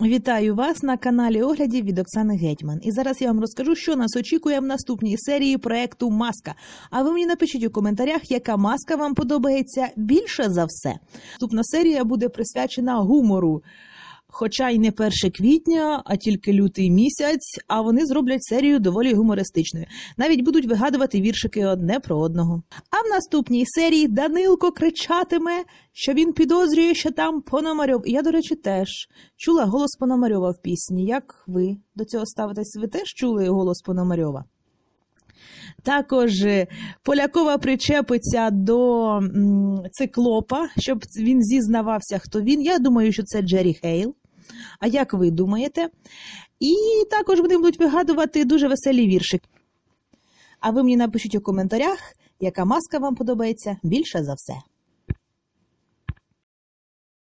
Вітаю вас на каналі оглядів від Оксани Гетьман. І зараз я вам розкажу, що нас очікує в наступній серії проекту Маска. А ви мені напишіть у коментарях, яка маска вам подобається більше за все. Наступна серія буде присвячена гумору. Хоча й не 1 квітня, а тільки лютий місяць, а вони зроблять серію доволі гумористичною. Навіть будуть вигадувати віршики одне про одного. А в наступній серії Данилко кричатиме, що він підозрює, що там Пономарьов. Я, до речі, теж чула голос Пономарьова в пісні. Як ви до цього ставитесь? Ви теж чули голос Пономарьова? Також е, Полякова причепиться до циклопа, щоб він зізнавався, хто він. Я думаю, що це Джері Хейл. А як ви думаєте? І також вони будуть вигадувати дуже веселі віршики. А ви мені напишіть у коментарях, яка маска вам подобається більше за все.